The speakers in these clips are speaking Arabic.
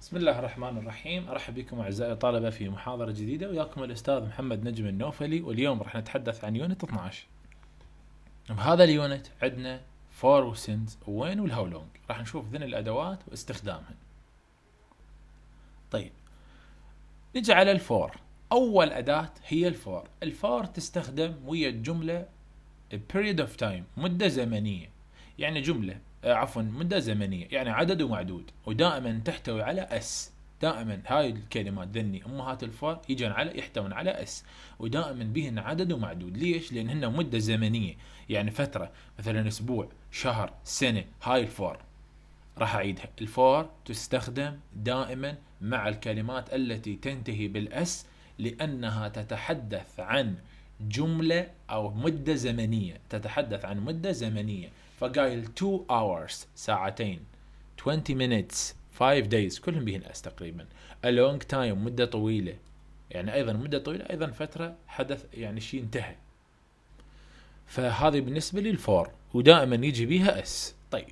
بسم الله الرحمن الرحيم ارحب بكم اعزائي الطلبه في محاضره جديده وياكم الاستاذ محمد نجم النوفلي واليوم راح نتحدث عن يونت 12 بهذا اليونت عندنا فور وسنز وين والهاو لونج راح نشوف ذن الادوات واستخدامهن طيب نجي على الفور اول اداه هي الفور الفور تستخدم ويا الجمله period of time مده زمنيه يعني جمله آه، عفوا مدة زمنية يعني عدد ومعدود ودائما تحتوي على اس دائما هاي الكلمات ذني امهات الفار يجن على يحتوون على اس ودائما بهن عدد ومعدود ليش؟ لانهن مده زمنيه يعني فتره مثلا اسبوع شهر سنه هاي الفار راح اعيدها الفار تستخدم دائما مع الكلمات التي تنتهي بالاس لانها تتحدث عن جمله او مده زمنيه تتحدث عن مده زمنيه فقايل 2 hours ساعتين 20 minutes 5 days كلهم بهن اس تقريبا a long time مده طويله يعني ايضا مده طويله ايضا فتره حدث يعني شيء انتهى فهذه بالنسبه لي الفور ودائما يجي بيها اس طيب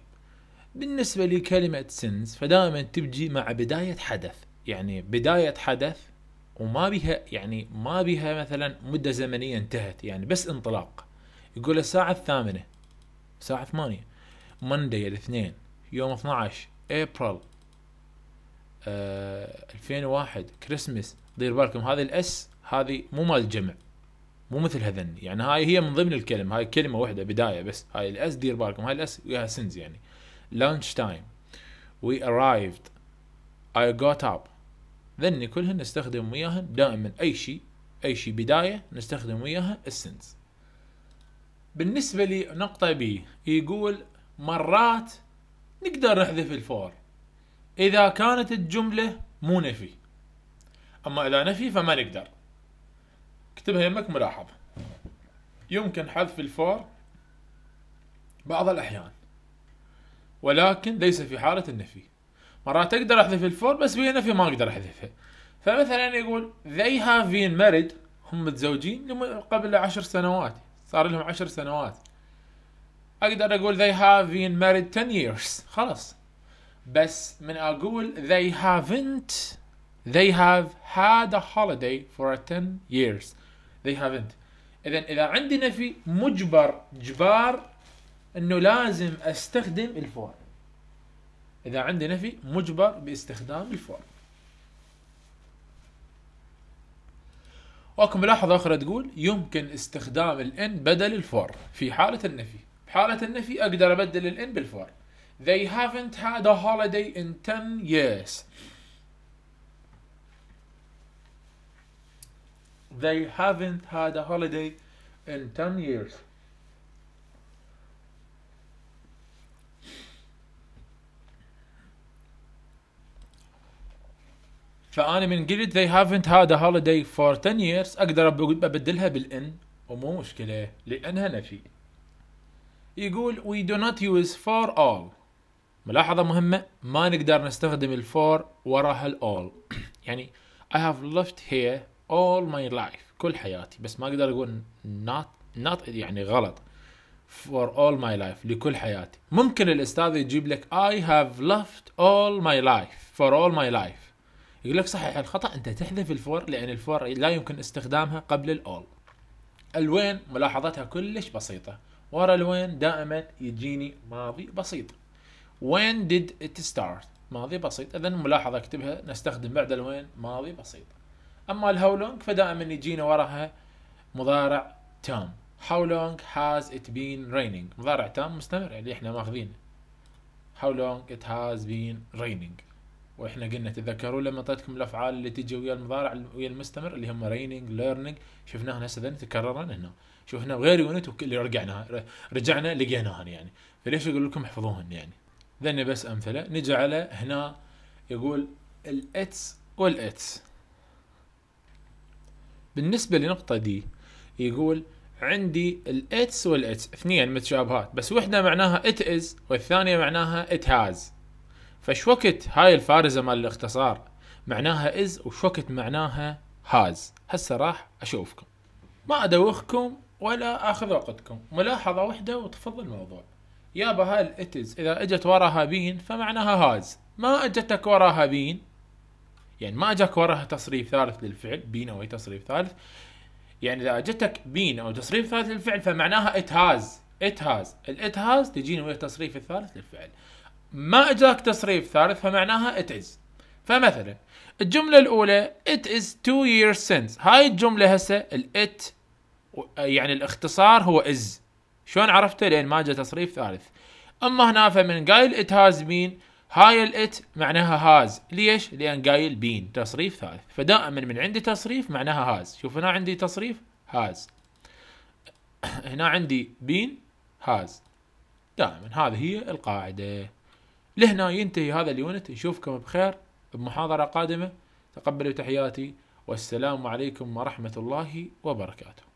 بالنسبه لكلمه سنس فدائما تبجي مع بدايه حدث يعني بدايه حدث وما بها يعني ما بها مثلا مده زمنيه انتهت يعني بس انطلاق يقول الساعه الثامنه الساعة 8 مندي الاثنين يوم 12 ابريل آه 2001 كريسمس دير بالكم هذه الاس هذه مو مال الجمع مو مثل هذن يعني هاي هي من ضمن الكلم هاي كلمه واحده بدايه بس هاي الاس دير بالكم هاي الاس وياها سنز يعني لانش تايم وي ارايفد اي جوت اب ذني كلهن نستخدم وياهن دائما اي شيء اي شيء بدايه نستخدم وياها السنز بالنسبة لي نقطة بي يقول مرات نقدر نحذف الفور إذا كانت الجملة مو نفي أما إذا نفي فما نقدر اكتبها يمك ملاحظة يمكن حذف الفور بعض الأحيان ولكن ليس في حالة النفي مرات أقدر أحذف الفور بس بينا نفي ما أقدر أحذفها فمثلا يقول they have been married هم متزوجين قبل عشر سنوات صار لهم عشر سنوات اقدر اقول they have been married 10 years خلاص بس من اقول they haven't they have had a holiday for 10 years they haven't اذا اذا عندي نفي مجبر جبار انه لازم استخدم الفور اذا عندي نفي مجبر باستخدام الفور واكو ملاحظة أخرى تقول يمكن استخدام الان بدل الفور في حالة النفي بحالة النفي أقدر أبدل الان بالفور They haven't had a holiday in 10 years They haven't had a holiday in 10 years فانا من قلت they haven't had a holiday for 10 years اقدر ابدلها بالان ومو مشكله لانها نفي يقول we do not use for all ملاحظه مهمه ما نقدر نستخدم الفور وراها الاول يعني I have lived here all my life كل حياتي بس ما اقدر اقول not not يعني غلط for all my life لكل حياتي ممكن الاستاذ يجيب لك I have loved all my life for all my life يقول لك صحيح الخطا انت تحذف الفور لان الفور لا يمكن استخدامها قبل الاول الوين ملاحظتها كلش بسيطه ورا الوين دائما يجيني ماضي بسيط وين did it start ماضي بسيط اذا ملاحظه اكتبها نستخدم بعد الوين ماضي بسيط اما الهاو لونج فدائما يجينا وراها مضارع تام How long has it been raining مضارع تام مستمر اللي يعني احنا ماخذينه How long it has been raining واحنا قلنا تذكروا لما اعطيتكم الافعال اللي تجي ويا المضارع ويا المستمر اللي هم ريننج ليرنينج شفناها هسه تكررنا هنا شفنا غير يونت اللي رجعنا رجعنا لقيناها يعني فليش اقول لكم احفظوهن يعني ذني بس امثله نجي على هنا يقول الاتس والاتس بالنسبه لنقطه دي يقول عندي الاتس والاتس اثنين متشابهات بس وحده معناها ات از والثانيه معناها ات هاز فش وقت هاي الفارزه مال الاختصار معناها از وش وقت معناها هاز هسه راح اشوفكم ما ادوخكم ولا اخذ وقتكم ملاحظه واحده وتفضل الموضوع يابا هاي الاتز اذا اجت وراها بين فمعناها هاز ما اجتك وراها بين يعني ما اجاك وراها تصريف ثالث للفعل بين او اي تصريف ثالث يعني اذا اجتك بين او تصريف ثالث للفعل فمعناها اتهاز اتهاز الاتهاز تجيني ويا التصريف الثالث للفعل ما اجاك تصريف ثالث فمعناها it is فمثلا الجملة الأولى it is two years since هاي الجملة هسه الات يعني الاختصار هو is شلون عرفته لأن ما جاء تصريف ثالث أما هنا فمن قايل it has been هاي الات معناها هاز ليش؟ لأن قايل بين تصريف ثالث فدائما من عندي تصريف معناها هاز شوف هنا عندي تصريف هاز هنا عندي بين هاز دائما هذه هي القاعدة لهنا ينتهي هذا اليونت نشوفكم بخير بمحاضرة قادمة تقبلوا تحياتي والسلام عليكم ورحمة الله وبركاته